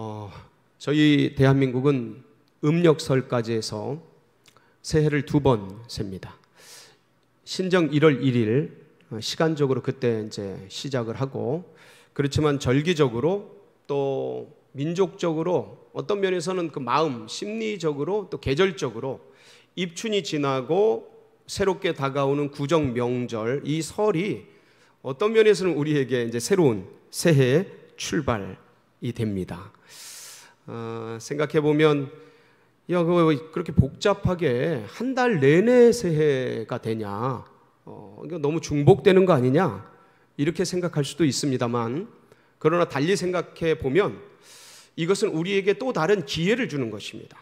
어, 저희 대한민국은 음력설까지 해서 새해를 두 번 셉니다. 신정 1월 1일 어, 시간적으로 그때 이제 시작을 하고 그렇지만 절기적으로 또 민족적으로 어떤 면에서는 그 마음 심리적으로 또 계절적으로 입춘이 지나고 새롭게 다가오는 구정 명절 이 설이 어떤 면에서는 우리에게 이제 새로운 새해 출발 됩니다. 어, 생각해 보면 야, 그 그렇게 복잡하게 한 달 내내 새해가 되냐? 어, 이거 너무 중복되는 거 아니냐? 이렇게 생각할 수도 있습니다만, 그러나 달리 생각해 보면 이것은 우리에게 또 다른 기회를 주는 것입니다.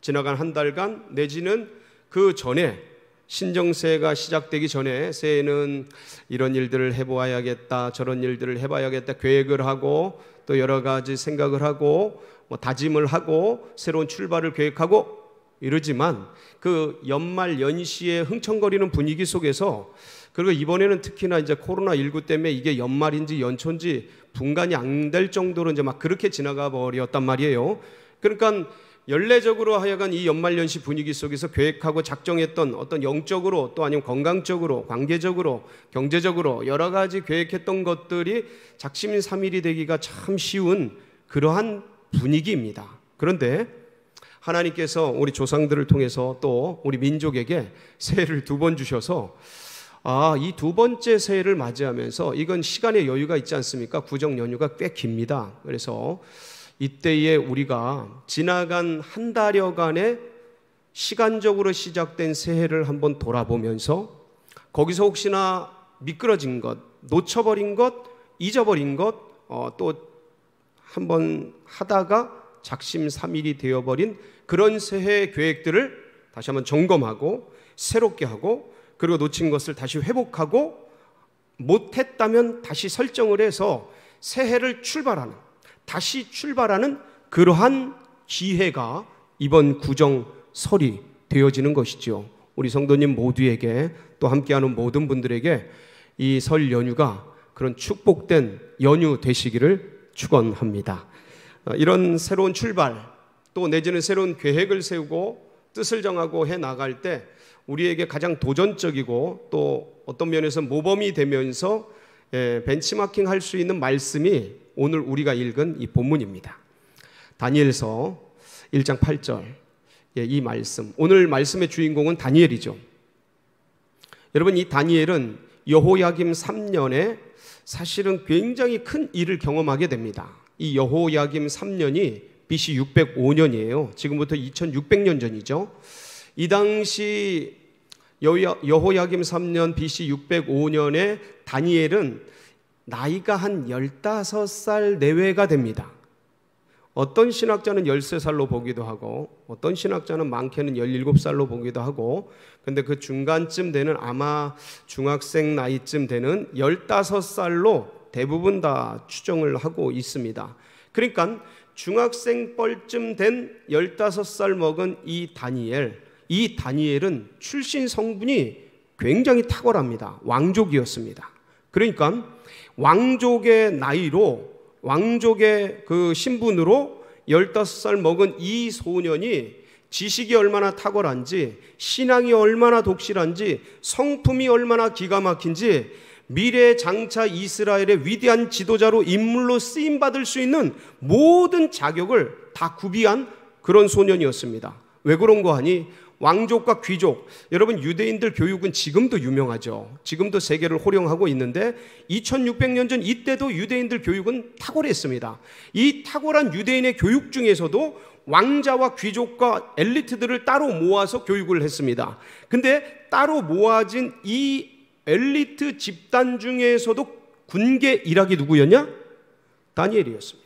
지나간 한 달간 내지는 그 전에 신정세가 시작되기 전에 새해는 이런 일들을 해보아야겠다, 저런 일들을 해봐야겠다 계획을 하고 또 여러 가지 생각을 하고 뭐 다짐을 하고 새로운 출발을 계획하고 이러지만 그 연말 연시에 흥청거리는 분위기 속에서 그리고 이번에는 특히나 이제 코로나 19 때문에 이게 연말인지 연초인지 분간이 안 될 정도로 이제 막 그렇게 지나가 버렸단 말이에요. 그러니까 연례적으로 하여간 이 연말연시 분위기 속에서 계획하고 작정했던 어떤 영적으로 또 아니면 건강적으로 관계적으로 경제적으로 여러 가지 계획했던 것들이 작심 삼일이 되기가 참 쉬운 그러한 분위기입니다. 그런데 하나님께서 우리 조상들을 통해서 또 우리 민족에게 새해를 두 번 주셔서 아, 이 두 번째 새해를 맞이하면서 이건 시간의 여유가 있지 않습니까? 구정 연휴가 꽤 깁니다. 그래서 이때에 우리가 지나간 한 달여간의 시간적으로 시작된 새해를 한번 돌아보면서 거기서 혹시나 미끄러진 것, 놓쳐버린 것, 잊어버린 것, 어, 또 한번 하다가 작심삼일이 되어버린 그런 새해 계획들을 다시 한번 점검하고 새롭게 하고 그리고 놓친 것을 다시 회복하고 못했다면 다시 설정을 해서 새해를 출발하는 다시 출발하는 그러한 기회가 이번 구정설이 되어지는 것이지요. 우리 성도님 모두에게 또 함께하는 모든 분들에게 이 설 연휴가 그런 축복된 연휴 되시기를 축원합니다. 어, 이런 새로운 출발 또 내지는 새로운 계획을 세우고 뜻을 정하고 해 나갈 때 우리에게 가장 도전적이고 또 어떤 면에서 모범이 되면서 예, 벤치마킹 할 수 있는 말씀이 오늘 우리가 읽은 이 본문입니다. 다니엘서 1장 8절. 예, 이 말씀. 오늘 말씀의 주인공은 다니엘이죠. 여러분, 이 다니엘은 여호야김 3년에 사실은 굉장히 큰 일을 경험하게 됩니다. 이 여호야김 3년이 BC 605년이에요. 지금부터 2600년 전이죠. 이 당시 여호야김 3년 BC 605년에 다니엘은 나이가 한 15살 내외가 됩니다. 어떤 신학자는 13살로 보기도 하고 어떤 신학자는 많게는 17살로 보기도 하고 근데 그 중간쯤 되는 아마 중학생 나이쯤 되는 15살로 대부분 다 추정을 하고 있습니다. 그러니까 중학생 뻘쯤 된 15살 먹은 이 다니엘 이 다니엘은 출신 성분이 굉장히 탁월합니다. 왕족이었습니다. 그러니까 왕족의 나이로 왕족의 그 신분으로 15살 먹은 이 소년이 지식이 얼마나 탁월한지, 신앙이 얼마나 독실한지, 성품이 얼마나 기가 막힌지, 미래 장차 이스라엘의 위대한 지도자로 인물로 쓰임 받을 수 있는 모든 자격을 다 구비한 그런 소년이었습니다. 왜 그런 거 하니? 왕족과 귀족, 여러분 유대인들 교육은 지금도 유명하죠. 지금도 세계를 호령하고 있는데 2600년 전 이때도 유대인들 교육은 탁월했습니다. 이 탁월한 유대인의 교육 중에서도 왕자와 귀족과 엘리트들을 따로 모아서 교육을 했습니다. 근데 따로 모아진 이 엘리트 집단 중에서도 군계 일학이 누구였냐? 다니엘이었습니다.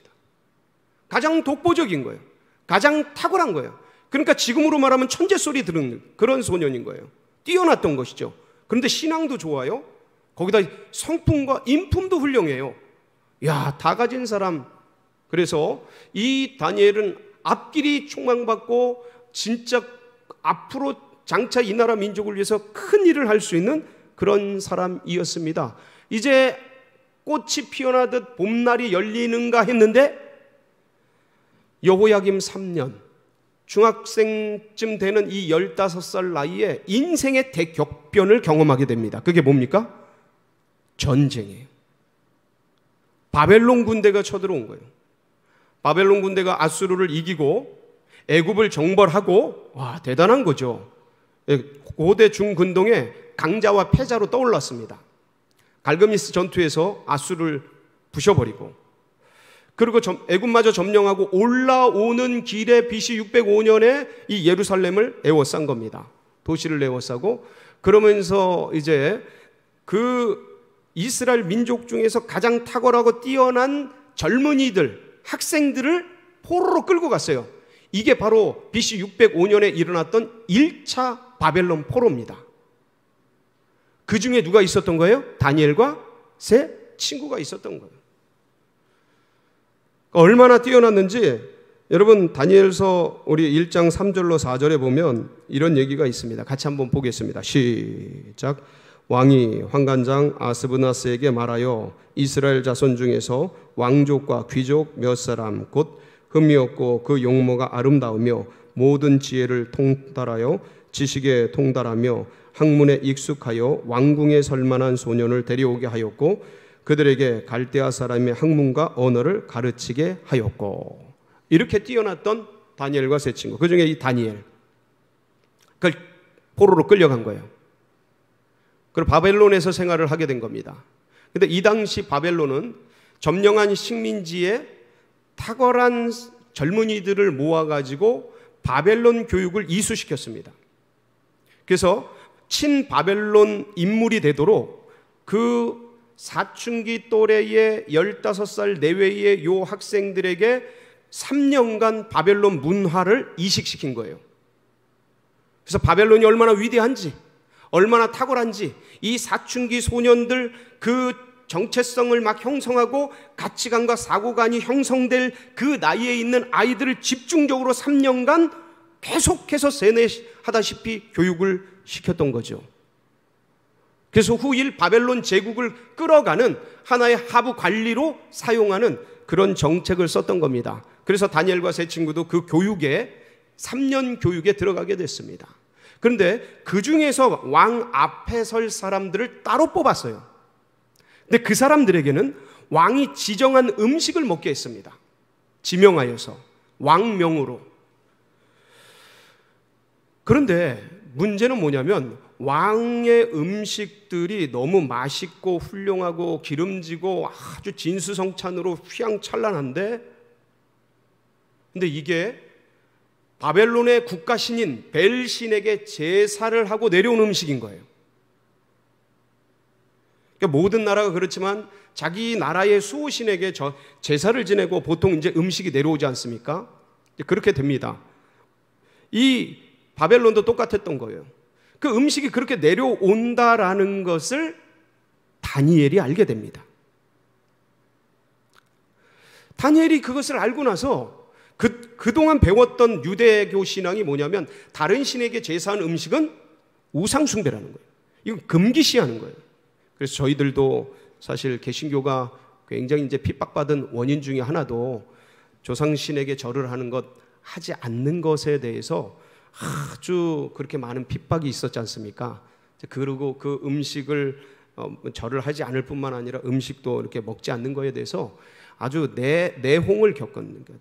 가장 독보적인 거예요. 가장 탁월한 거예요. 그러니까 지금으로 말하면 천재 소리 들은 그런 소년인 거예요. 뛰어났던 것이죠. 그런데 신앙도 좋아요. 거기다 성품과 인품도 훌륭해요. 야, 다 가진 사람. 그래서 이 다니엘은 앞길이 촉망받고 진짜 앞으로 장차 이 나라 민족을 위해서 큰 일을 할 수 있는 그런 사람이었습니다. 이제 꽃이 피어나듯 봄날이 열리는가 했는데 여호야김 3년 중학생쯤 되는 이 15살 나이에 인생의 대격변을 경험하게 됩니다. 그게 뭡니까? 전쟁이에요. 바벨론 군대가 쳐들어온 거예요. 바벨론 군대가 아수르를 이기고 애굽을 정벌하고 와 대단한 거죠. 예, 고대 중근동에 강자와 패자로 떠올랐습니다. 갈그미스 전투에서 아수를 부셔버리고 그리고 애굽마저 점령하고 올라오는 길에 BC 605년에 이 예루살렘을 애워싼 겁니다. 도시를 애워싸고 그러면서 이제 그 이스라엘 민족 중에서 가장 탁월하고 뛰어난 젊은이들, 학생들을 포로로 끌고 갔어요. 이게 바로 BC 605년에 일어났던 1차 바벨론 포로입니다. 그 중에 누가 있었던 거예요? 다니엘과 세 친구가 있었던 거예요. 그러니까 얼마나 뛰어났는지 여러분 다니엘서 우리 1장 3절로 4절에 보면 이런 얘기가 있습니다. 같이 한번 보겠습니다. 시작. 왕이 황관장 아스브나스에게 말하여 이스라엘 자손 중에서 왕족과 귀족 몇 사람 곧 흠이 없고 그 용모가 아름다우며 모든 지혜를 통달하여 지식에 통달하며 학문에 익숙하여 왕궁에 설 만한 소년을 데려오게 하였고 그들에게 갈대아 사람의 학문과 언어를 가르치게 하였고 이렇게 뛰어났던 다니엘과 세 친구 그 중에 이 다니엘 그걸 포로로 끌려간 거예요. 그리고 바벨론에서 생활을 하게 된 겁니다. 근데 이 당시 바벨론은 점령한 식민지에 탁월한 젊은이들을 모아가지고 바벨론 교육을 이수시켰습니다. 그래서 친바벨론 인물이 되도록 그 사춘기 또래의 15살 내외의 요 학생들에게 3년간 바벨론 문화를 이식시킨 거예요. 그래서 바벨론이 얼마나 위대한지, 얼마나 탁월한지, 이 사춘기 소년들 그 정체성을 막 형성하고 가치관과 사고관이 형성될 그 나이에 있는 아이들을 집중적으로 3년간 계속해서 세뇌하다시피 교육을 시켰던 거죠. 그래서 후일 바벨론 제국을 끌어가는 하나의 하부 관리로 사용하는 그런 정책을 썼던 겁니다. 그래서 다니엘과 세 친구도 그 교육에 3년 교육에 들어가게 됐습니다. 그런데 그 중에서 왕 앞에 설 사람들을 따로 뽑았어요. 근데 그 사람들에게는 왕이 지정한 음식을 먹게 했습니다. 지명하여서 왕명으로. 그런데 문제는 뭐냐면 왕의 음식들이 너무 맛있고 훌륭하고 기름지고 아주 진수성찬으로 휘황찬란한데 근데 이게 바벨론의 국가신인 벨신에게 제사를 하고 내려온 음식인 거예요. 그러니까 모든 나라가 그렇지만 자기 나라의 수호신에게 제사를 지내고 보통 이제 음식이 내려오지 않습니까? 그렇게 됩니다. 이 바벨론도 똑같았던 거예요. 그 음식이 그렇게 내려온다라는 것을 다니엘이 알게 됩니다. 다니엘이 그것을 알고 나서 그, 그동안 배웠던 유대교 신앙이 뭐냐면 다른 신에게 제사한 음식은 우상숭배라는 거예요. 이건 금기시하는 거예요. 그래서 저희들도 사실 개신교가 굉장히 이제 핍박받은 원인 중에 하나도 조상신에게 절을 하는 것 하지 않는 것에 대해서 아주 그렇게 많은 핍박이 있었지 않습니까? 그리고 그 음식을 어, 뭐 절을 하지 않을 뿐만 아니라 음식도 이렇게 먹지 않는 거에 대해서 아주 내홍을 겪은 그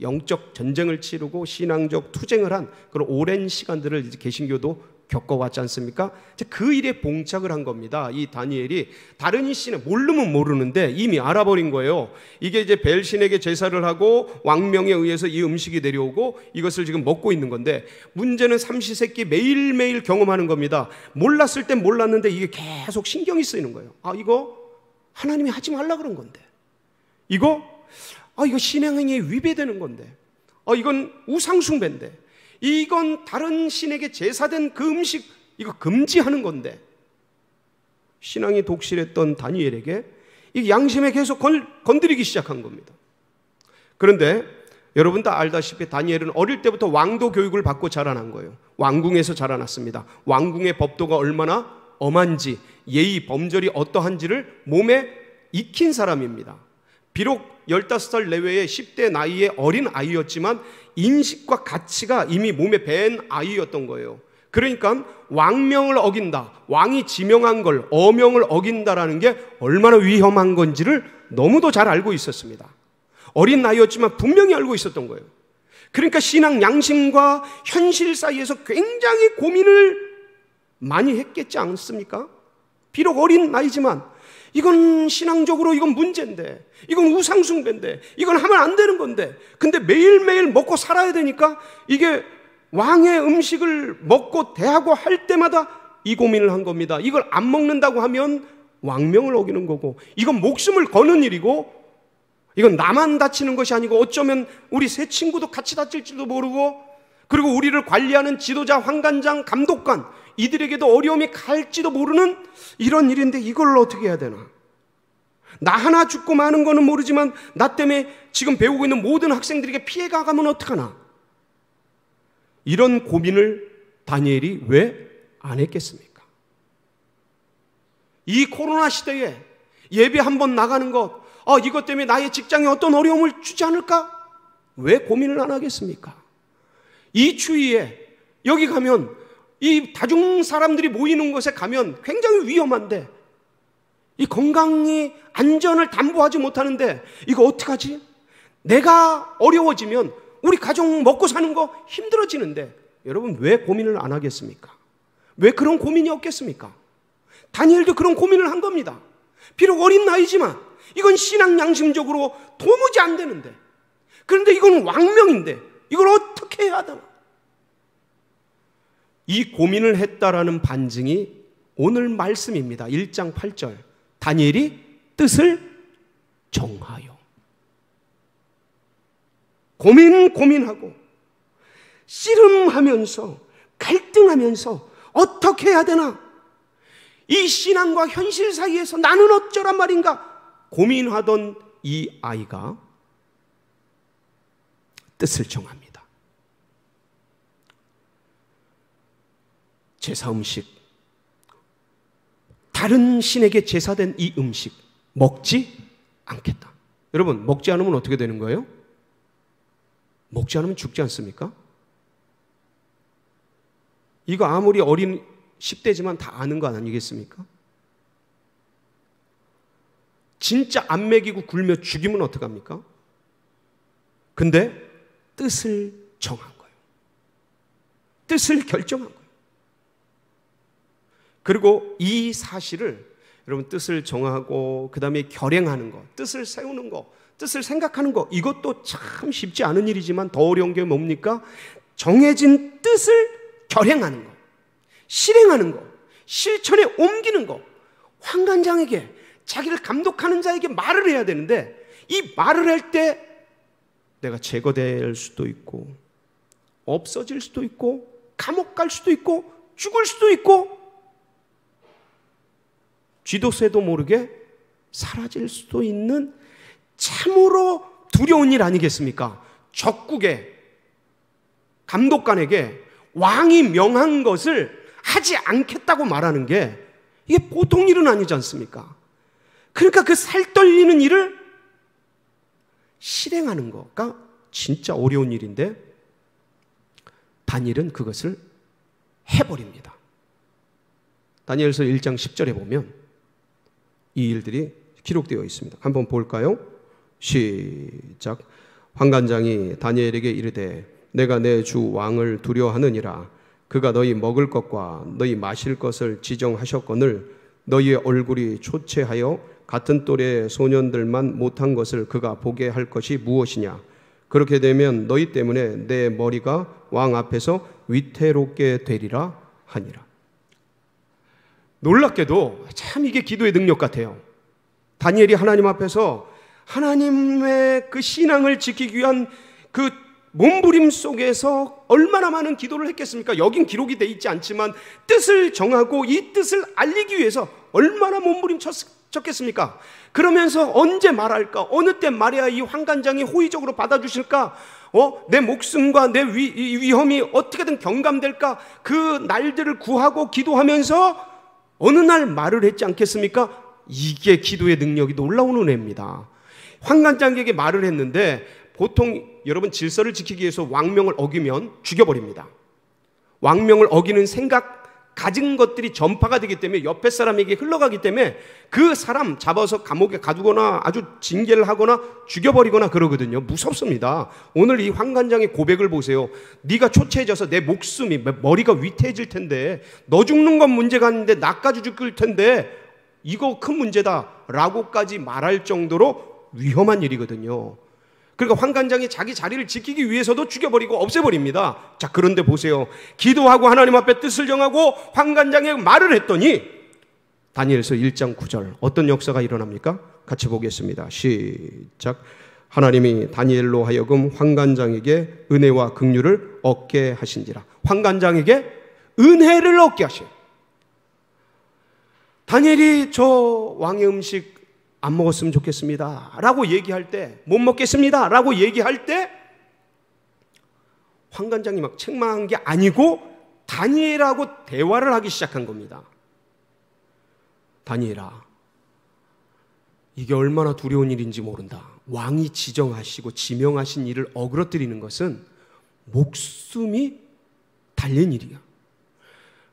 영적 전쟁을 치르고 신앙적 투쟁을 한 그런 오랜 시간들을 이제 개신교도 겪어왔지 않습니까? 그 일에 봉착을 한 겁니다. 이 다니엘이 다른 신은 모르면 모르는데 이미 알아버린 거예요. 이게 이제 벨신에게 제사를 하고 왕명에 의해서 이 음식이 내려오고 이것을 지금 먹고 있는 건데 문제는 삼시세끼 매일매일 경험하는 겁니다. 몰랐을 땐 몰랐는데 이게 계속 신경이 쓰이는 거예요. 아 이거 하나님이 하지 말라 그런 건데 이거 아 이거 신앙행위에 위배되는 건데 아 이건 우상숭배인데 이건 다른 신에게 제사된 그 음식 이거 금지하는 건데 신앙이 독실했던 다니엘에게 이 양심에 계속 건, 건드리기 시작한 겁니다. 그런데 여러분 다 알다시피 다니엘은 어릴 때부터 왕도 교육을 받고 자라난 거예요. 왕궁에서 자라났습니다. 왕궁의 법도가 얼마나 엄한지 예의 범절이 어떠한지를 몸에 익힌 사람입니다. 비록 15살 내외의 10대 나이의 어린 아이였지만 인식과 가치가 이미 몸에 밴 아이였던 거예요. 그러니까 왕명을 어긴다, 왕이 지명한 걸, 어명을 어긴다라는 게 얼마나 위험한 건지를 너무도 잘 알고 있었습니다. 어린 나이였지만 분명히 알고 있었던 거예요. 그러니까 신앙 양심과 현실 사이에서 굉장히 고민을 많이 했겠지 않습니까? 비록 어린 나이지만 이건 신앙적으로 이건 문제인데, 이건 우상숭배인데, 이건 하면 안 되는 건데, 근데 매일매일 먹고 살아야 되니까 이게 왕의 음식을 먹고 대하고 할 때마다 이 고민을 한 겁니다. 이걸 안 먹는다고 하면 왕명을 어기는 거고, 이건 목숨을 거는 일이고, 이건 나만 다치는 것이 아니고 어쩌면 우리 새 친구도 같이 다칠지도 모르고, 그리고 우리를 관리하는 지도자, 황관장, 감독관, 이들에게도 어려움이 갈지도 모르는 이런 일인데 이걸 어떻게 해야 되나? 나 하나 죽고 마는 거는 모르지만 나 때문에 지금 배우고 있는 모든 학생들에게 피해가 가면 어떡하나? 이런 고민을 다니엘이 왜 안 했겠습니까? 이 코로나 시대에 예배 한번 나가는 것, 어, 이것 때문에 나의 직장에 어떤 어려움을 주지 않을까? 왜 고민을 안 하겠습니까? 이 추위에 여기 가면 이 다중 사람들이 모이는 곳에 가면 굉장히 위험한데 이 건강이 안전을 담보하지 못하는데 이거 어떡하지? 내가 어려워지면 우리 가족 먹고 사는 거 힘들어지는데 여러분 왜 고민을 안 하겠습니까? 왜 그런 고민이 없겠습니까? 다니엘도 그런 고민을 한 겁니다. 비록 어린 나이지만 이건 신앙 양심적으로 도무지 안 되는데 그런데 이건 왕명인데 이걸 어떻게 해야 하나? 이 고민을 했다라는 반증이 오늘 말씀입니다. 1장 8절. 다니엘이 뜻을 정하여. 고민, 고민하고, 씨름하면서, 갈등하면서, 어떻게 해야 되나? 이 신앙과 현실 사이에서 나는 어쩌란 말인가? 고민하던 이 아이가 뜻을 정합니다. 제사 음식, 다른 신에게 제사된 이 음식 먹지 않겠다. 여러분, 먹지 않으면 어떻게 되는 거예요? 먹지 않으면 죽지 않습니까? 이거 아무리 어린 10대지만 다 아는 거 아니겠습니까? 진짜 안 먹이고 굴며 죽이면 어떡합니까? 근데 뜻을 정한 거예요. 뜻을 결정한 거예요. 그리고 이 사실을 여러분 뜻을 정하고 그다음에 결행하는 것, 뜻을 세우는 것, 뜻을 생각하는 것 이것도 참 쉽지 않은 일이지만 더 어려운 게 뭡니까? 정해진 뜻을 결행하는 것, 실행하는 것, 실천에 옮기는 것. 황관장에게 자기를 감독하는 자에게 말을 해야 되는데 이 말을 할 때 내가 제거될 수도 있고 없어질 수도 있고 감옥 갈 수도 있고 죽을 수도 있고 쥐도새도 모르게 사라질 수도 있는 참으로 두려운 일 아니겠습니까? 적국에 감독관에게 왕이 명한 것을 하지 않겠다고 말하는 게 이게 보통 일은 아니지 않습니까? 그러니까 그 살떨리는 일을 실행하는 것과 진짜 어려운 일인데 다니엘은 그것을 해버립니다. 다니엘서 1장 10절에 보면 이 일들이 기록되어 있습니다. 한번 볼까요? 시작. 황관장이 다니엘에게 이르되 내가 내 주 왕을 두려하느니라 그가 너희 먹을 것과 너희 마실 것을 지정하셨거늘 너희의 얼굴이 초췌하여 같은 또래의 소년들만 못한 것을 그가 보게 할 것이 무엇이냐 그렇게 되면 너희 때문에 내 머리가 왕 앞에서 위태롭게 되리라 하니라 놀랍게도 참 이게 기도의 능력 같아요. 다니엘이 하나님 앞에서 하나님의 그 신앙을 지키기 위한 그 몸부림 속에서 얼마나 많은 기도를 했겠습니까? 여긴 기록이 돼 있지 않지만 뜻을 정하고 이 뜻을 알리기 위해서 얼마나 몸부림쳤겠습니까? 그러면서 언제 말할까? 어느 때 말해야 이 황관장이 호의적으로 받아주실까? 어? 내 목숨과 내 위, 위험이 어떻게든 경감될까? 그 날들을 구하고 기도하면서 어느 날 말을 했지 않겠습니까? 이게 기도의 능력이 놀라운 은혜입니다. 환관장에게 말을 했는데 보통 여러분 질서를 지키기 위해서 왕명을 어기면 죽여버립니다. 왕명을 어기는 생각 가진 것들이 전파가 되기 때문에 옆에 사람에게 흘러가기 때문에 그 사람 잡아서 감옥에 가두거나 아주 징계를 하거나 죽여버리거나 그러거든요. 무섭습니다. 오늘 이 황관장의 고백을 보세요. 네가 초췌해져서 내 목숨이 머리가 위태해질 텐데 너 죽는 건 문제가 아닌데 나까지 죽을 텐데 이거 큰 문제다라고까지 말할 정도로 위험한 일이거든요. 그러니까 환관장이 자기 자리를 지키기 위해서도 죽여버리고 없애버립니다. 자, 그런데 보세요. 기도하고 하나님 앞에 뜻을 정하고 환관장에 말을 했더니 다니엘서 1장 9절 어떤 역사가 일어납니까? 같이 보겠습니다. 시작. 하나님이 다니엘로 하여금 환관장에게 은혜와 긍휼을 얻게 하신지라. 환관장에게 은혜를 얻게 하신. 다니엘이 저 왕의 음식 안 먹었으면 좋겠습니다. 라고 얘기할 때, 못 먹겠습니다. 라고 얘기할 때, 황관장이 막 책망한 게 아니고, 다니엘하고 대화를 하기 시작한 겁니다. 다니엘아, 이게 얼마나 두려운 일인지 모른다. 왕이 지정하시고 지명하신 일을 어그러뜨리는 것은 목숨이 달린 일이야.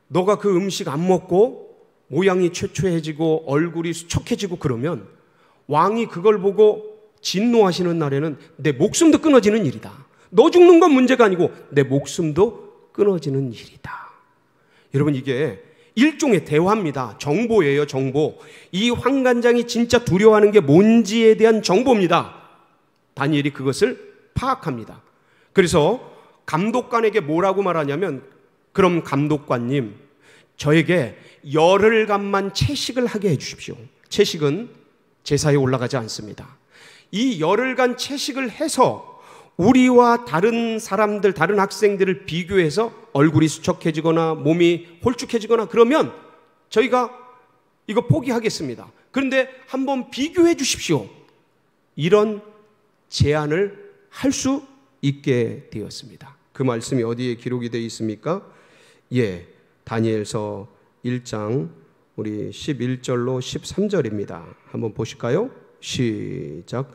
너가 그 음식 안 먹고 모양이 최초해지고 얼굴이 수척해지고 그러면 왕이 그걸 보고 진노하시는 날에는 내 목숨도 끊어지는 일이다. 너 죽는 건 문제가 아니고 내 목숨도 끊어지는 일이다. 여러분 이게 일종의 대화입니다. 정보예요, 정보. 이 황관장이 진짜 두려워하는 게 뭔지에 대한 정보입니다. 다니엘이 그것을 파악합니다. 그래서 감독관에게 뭐라고 말하냐면 그럼 감독관님 저에게 열흘간만 채식을 하게 해 주십시오. 채식은 제사에 올라가지 않습니다. 이 열흘간 채식을 해서 우리와 다른 사람들, 다른 학생들을 비교해서 얼굴이 수척해지거나 몸이 홀쭉해지거나 그러면 저희가 이거 포기하겠습니다. 그런데 한번 비교해 주십시오. 이런 제안을 할 수 있게 되었습니다. 그 말씀이 어디에 기록이 되어 있습니까? 예, 다니엘서 1장 우리 11절로 13절입니다. 한번 보실까요? 시작.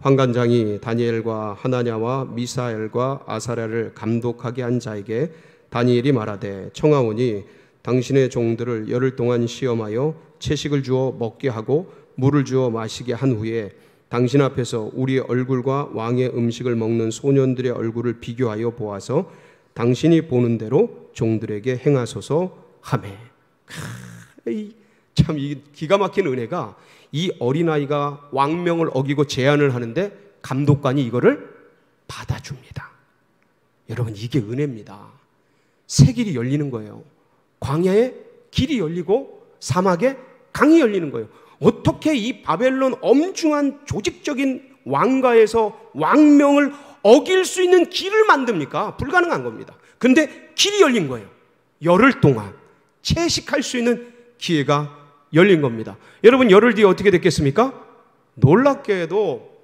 환관장이 다니엘과 하나냐와 미사엘과 아사랴를 감독하게 한 자에게 다니엘이 말하되 청하오니 당신의 종들을 열흘 동안 시험하여 채식을 주어 먹게 하고 물을 주어 마시게 한 후에 당신 앞에서 우리의 얼굴과 왕의 음식을 먹는 소년들의 얼굴을 비교하여 보아서 당신이 보는 대로 종들에게 행하소서 하매. 참이 기가 막힌 은혜가 이 어린아이가 왕명을 어기고 제안을 하는데 감독관이 이거를 받아줍니다. 여러분, 이게 은혜입니다. 새 길이 열리는 거예요. 광야에 길이 열리고 사막에 강이 열리는 거예요. 어떻게 이 바벨론 엄중한 조직적인 왕가에서 왕명을 어길 수 있는 길을 만듭니까? 불가능한 겁니다. 근데 길이 열린 거예요. 열흘 동안 채식할 수 있는 기회가 열린 겁니다. 여러분 열흘 뒤에 어떻게 됐겠습니까? 놀랍게도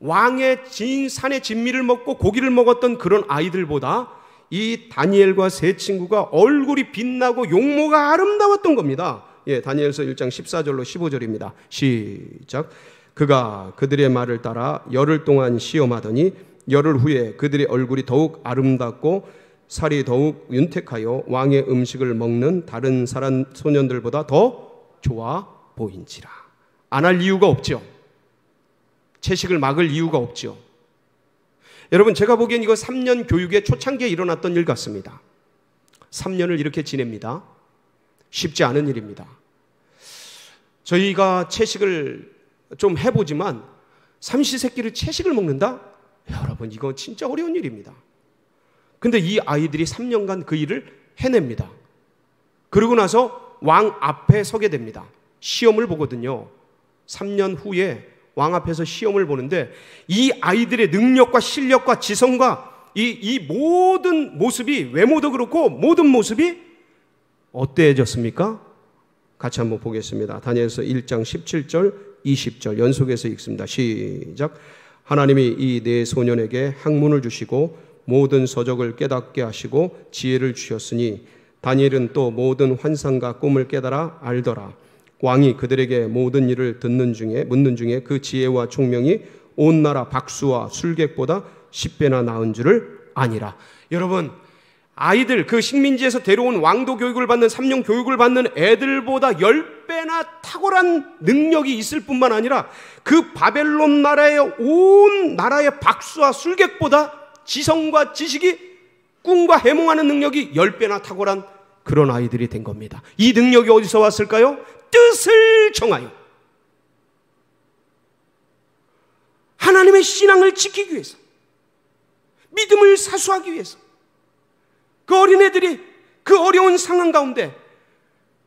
왕의 진 산의 진미를 먹고 고기를 먹었던 그런 아이들보다 이 다니엘과 세 친구가 얼굴이 빛나고 용모가 아름다웠던 겁니다. 예, 다니엘서 1장 14절로 15절입니다. 시작. 그가 그들의 말을 따라 열흘 동안 시험하더니 열흘 후에 그들의 얼굴이 더욱 아름답고 살이 더욱 윤택하여 왕의 음식을 먹는 다른 사람 소년들보다 더 좋아 보인지라. 안 할 이유가 없죠. 채식을 막을 이유가 없죠. 여러분, 제가 보기엔 이거 3년 교육의 초창기에 일어났던 일 같습니다. 3년을 이렇게 지냅니다. 쉽지 않은 일입니다. 저희가 채식을 좀 해보지만 삼시세끼를 채식을 먹는다? 여러분, 이거 진짜 어려운 일입니다. 근데 이 아이들이 3년간 그 일을 해냅니다. 그러고 나서 왕 앞에 서게 됩니다. 시험을 보거든요. 3년 후에 왕 앞에서 시험을 보는데 이 아이들의 능력과 실력과 지성과 이, 이 모든 모습이 외모도 그렇고 모든 모습이 어때졌습니까? 같이 한번 보겠습니다. 다니엘서 1장 17절, 20절 연속해서 읽습니다. 시작. 하나님이 이 네 소년에게 학문을 주시고 모든 서적을 깨닫게 하시고 지혜를 주셨으니 다니엘은 또 모든 환상과 꿈을 깨달아 알더라. 왕이 그들에게 모든 일을 듣는 중에 묻는 중에 그 지혜와 총명이 온 나라 박수와 술객보다 10배나 나은 줄을 아니라. 여러분, 아이들 그 식민지에서 데려온 왕도 교육을 받는 삼룡 교육을 받는 애들보다 10배나 탁월한 능력이 있을 뿐만 아니라 그 바벨론 나라의 온 나라의 박수와 술객보다 지성과 지식이 꿈과 해몽하는 능력이 10배나 탁월한 그런 아이들이 된 겁니다. 이 능력이 어디서 왔을까요? 뜻을 정하여. 하나님의 신앙을 지키기 위해서. 믿음을 사수하기 위해서. 그 어린애들이 그 어려운 상황 가운데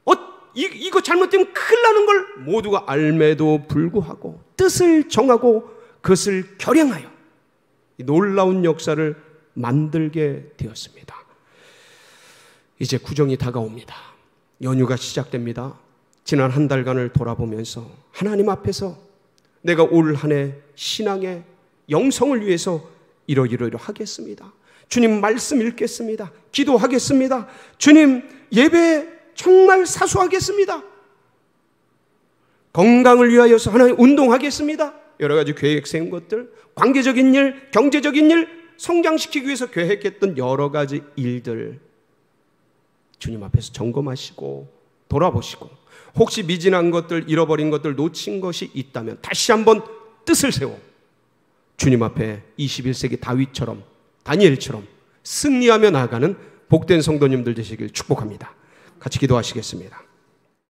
어, 이, 이거 잘못되면 큰일 나는 걸 모두가 알매도 불구하고 뜻을 정하고 그것을 결행하여 놀라운 역사를 만들게 되었습니다. 이제 구정이 다가옵니다. 연휴가 시작됩니다. 지난 한 달간을 돌아보면서 하나님 앞에서 내가 올 한 해 신앙의 영성을 위해서 이러이러이러 하겠습니다. 주님 말씀 읽겠습니다. 기도하겠습니다. 주님 예배 정말 사수하겠습니다. 건강을 위하여서 하나님 운동하겠습니다. 여러 가지 계획 세운 것들, 관계적인 일, 경제적인 일, 성장시키기 위해서 계획했던 여러 가지 일들 주님 앞에서 점검하시고 돌아보시고 혹시 미진한 것들, 잃어버린 것들, 놓친 것이 있다면 다시 한번 뜻을 세워 주님 앞에 21세기 다윗처럼 다니엘처럼 승리하며 나아가는 복된 성도님들 되시길 축복합니다. 같이 기도하시겠습니다.